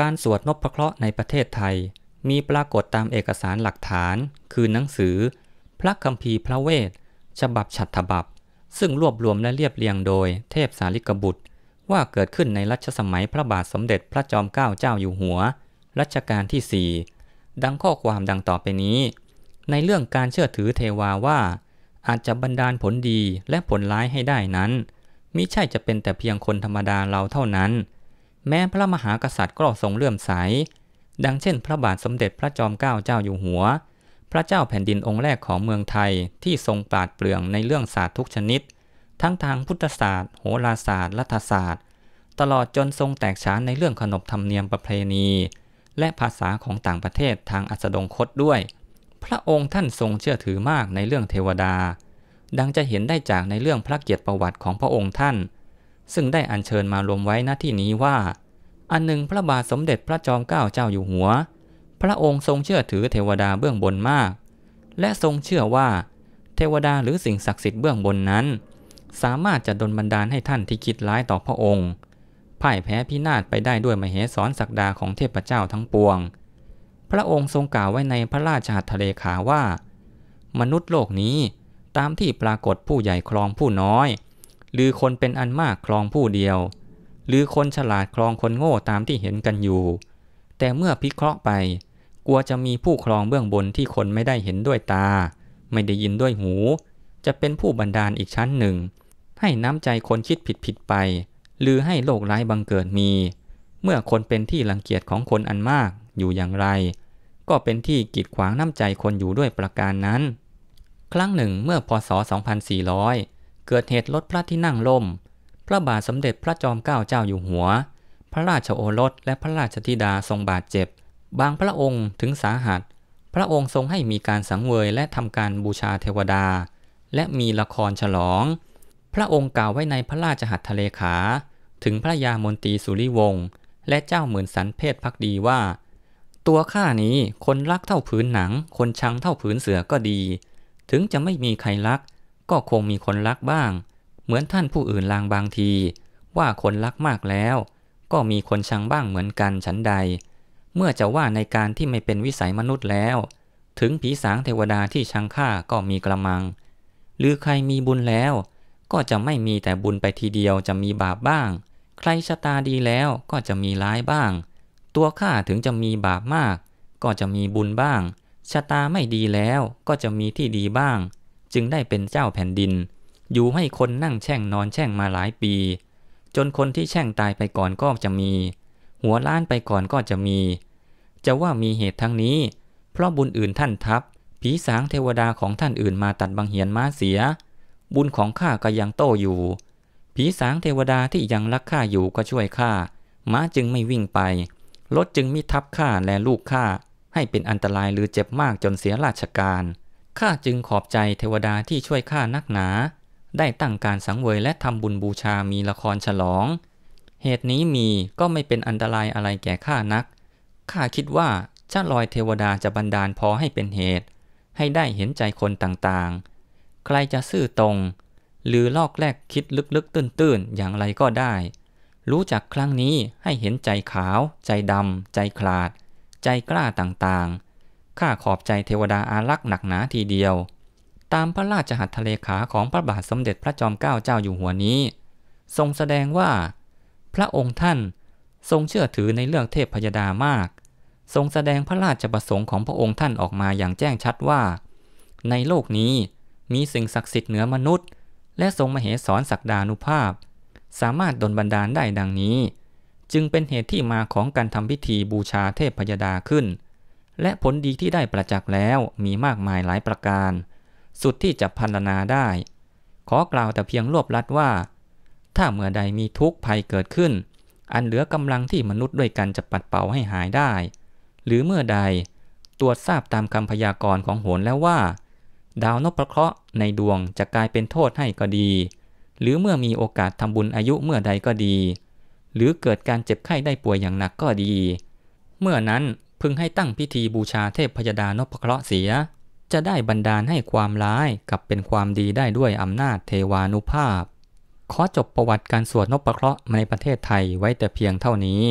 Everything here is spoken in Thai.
การสวดนพเคราะห์ในประเทศไทย มีปรากฏตามเอกสารหลักฐาน คือหนังสือ พระคัมภีร์พระเวทฉบับฉัตรบับ ซึ่งรวบรวมและเรียบเรียงโดย เทพสาริกบุตร ว่าเกิดขึ้นในรัชสมัยพระบาทสมเด็จพระจอมเกล้าเจ้าอยู่หัว รัชกาลที่ 4 ดังข้อความดังต่อไปนี้ ในเรื่องการเชื่อถือเทวาว่า อาจจะบันดาลผลดีและผลร้ายให้ได้นั้นมิใช่จะเป็นแต่เพียงคนธรรมดาเราเท่านั้นแม้พระมหากษัตริย์ก็ทรงเลื่อมใส ดังเช่นพระบาทสมเด็จพระจอมเกล้าเจ้าอยู่หัว พระเจ้าแผ่นดินองค์แรกของเมืองไทย ที่ทรงปาดเปลืองในเรื่องศาสตร์ทุกชนิด ทั้งทางพุทธศาสตร์ โหราศาสตร์ รัฐศาสตร์ ตลอดจนทรงแตกฉานในเรื่องขนบธรรมเนียมประเพณี และภาษาของต่างประเทศทางอัสดงคตด้วย พระองค์ท่านทรงเชื่อถือมากในเรื่องเทวดา ดังจะเห็นได้จากในเรื่องพระเกียรติประวัติของพระองค์ท่านซึ่งได้อัญเชิญมารวมไว้ณที่นี้ว่า อันหนึ่ง พระบาทสมเด็จพระจอมเกล้าเจ้าอยู่หัว พระองค์ทรงเชื่อถือเทวดาเบื้องบนมาก และทรงเชื่อว่า เทวดาหรือสิ่งศักดิ์สิทธิ์เบื้องบนนั้น สามารถจะดลบันดาลให้ท่านที่คิดร้ายต่อพระองค์พ่ายแพ้พินาศไปได้ด้วยมเหสรศักดาของเทพเจ้าทั้งปวง พระองค์ทรงกล่าวไว้ในพระราชาทะเลขาว่า มนุษย์โลกนี้ตามที่ปรากฏผู้ใหญ่ครองผู้น้อยหรือคนเป็นอันมากคลองผู้เดียว หรือคนฉลาดคลองคนโง่ตามที่เห็นกันอยู่ แต่เมื่อพิเคราะห์ไป กลัวจะมีผู้คลองเบื้องบนที่คนไม่ได้เห็นด้วยตา ไม่ได้ยินด้วยหู จะเป็นผู้บันดาลอีกชั้นหนึ่ง ให้น้ำใจคนคิดผิดผิดไป หรือให้โลกร้ายบังเกิดมี เมื่อคนเป็นที่รังเกียจของคนอันมากอยู่อย่างไร ก็เป็นที่กีดขวางน้ำใจคนอยู่ด้วยประการนั้นครั้งหนึ่งเมื่อพศ2400เกิดเหตุรถพระที่นั่งล่ม พระบาทสมเด็จพระจอมเกล้าเจ้าอยู่หัว พระราชโอรสและพระราชธิดาทรงบาดเจ็บ บางพระองค์ถึงสาหัส พระองค์ทรงให้มีการสังเวยและทำการบูชาเทวดา และมีละครฉลอง พระองค์กล่าวไว้ในพระราชหัตถเลขา ถึงพระยามนตรีสุริวงศ์ และเจ้าเหมือนสันเพศพักดีว่า ตัวข้านี้คนรักเท่าผืนหนัง คนชังเท่าผืนเสือก็ดี ถึงจะไม่มีใครรักก็คงมีคนรักบ้าง เหมือนท่านผู้อื่นลางบางที ว่าคนรักมากแล้ว ก็มีคนชังบ้างเหมือนกันฉันใด เมื่อจะว่าในการที่ไม่เป็นวิสัยมนุษย์แล้ว ถึงผีสางเทวดาที่ชังข้าก็มีกระมัง หรือใครมีบุญแล้ว ก็จะไม่มีแต่บุญไปทีเดียวจะมีบาปบ้าง ใครชะตาดีแล้วก็จะมีร้ายบ้าง ตัวข้าถึงจะมีบาปมาก ก็จะมีบุญบ้างชะตาไม่ดีแล้วก็จะมีที่ดีบ้างจึงได้เป็นเจ้าแผ่นดิน อยู่ให้คนนั่งแช่งนอนแช่งมาหลายปี จนคนที่แช่งตายไปก่อนก็จะมี หัวล้านไปก่อนก็จะมี จะว่ามีเหตุทั้งนี้ เพราะบุญอื่นท่านทับผีสางเทวดาของท่านอื่นมาตัดบังเหียนม้าเสีย บุญของข้าก็ยังโตอยู่ ผีสางเทวดาที่ยังรักข้าอยู่ก็ช่วยข้าม้าจึงไม่วิ่งไปรถจึงมิทับข้าและลูกข้าให้เป็นอันตรายหรือเจ็บมากจนเสียราชการข้าจึงขอบใจเทวดาที่ช่วยข้านักหนา ได้ตั้งการสังเวยและทำบุญบูชามีละครฉลอง เหตุนี้มีก็ไม่เป็นอันตรายอะไรแก่ข้านัก ข้าคิดว่าชาลอยเทวดาจะบันดาลพอให้เป็นเหตุ ให้ได้เห็นใจคนต่างๆ ใครจะซื่อตรง หรือลอกแลกคิดลึก ๆ ตื้นๆ อย่างไรก็ได้ รู้จักครั้งนี้ให้เห็นใจขาว ใจดำใจขลาด ใจกล้าต่างๆข้าขอบใจเทวดาอารักษ์ หนักหนาทีเดียว ตามพระราชหัตถเลขาของพระบาทสมเด็จพระจอมเกล้าเจ้าอยู่หัวนี้ ทรงแสดงว่า พระองค์ท่านทรงเชื่อถือในเรื่องเทพพยดามาก ทรงแสดงพระราชประสงค์ของพระองค์ท่านออกมาอย่างแจ้งชัดว่า ในโลกนี้มีสิ่งศักดิ์สิทธิ์เหนือมนุษย์ และทรงมเหสรศักดานุภาพ สามารถดลบันดาลได้ดังนี้ จึงเป็นเหตุที่มาของการทำพิธีบูชาเทพพยดาขึ้นและผลดีที่ได้ประจักษ์แล้วมีมากมายหลายประการ สุดที่จะพันนาได้ ขอกล่าวแต่เพียงรวบลัดว่า ถ้าเมื่อใดมีทุกข์ภัยเกิดขึ้น อันเหลือกำลังที่มนุษย์ด้วยกันจะปัดเป่าให้หายได้ หรือเมื่อใด ตรวจทราบตามคำพยากรณ์ของโหรแล้วว่า ดาวนพเคราะห์ ในดวงจะกลายเป็นโทษให้ก็ดี หรือเมื่อมีโอกาสทำบุญอายุเมื่อใดก็ดี หรือเกิดการเจ็บไข้ได้ป่วยอย่างหนักก็ดี เมื่อนั้นพึงให้ตั้งพิธีบูชาเทพพยดานพเคราะห์เสีย จะได้บันดาลให้ความร้ายกลับเป็นความดีได้ด้วยอำนาจเทวานุภาพ ขอจบประวัติการสวดนพเคราะห์ในประเทศไทยไว้แต่เพียงเท่านี้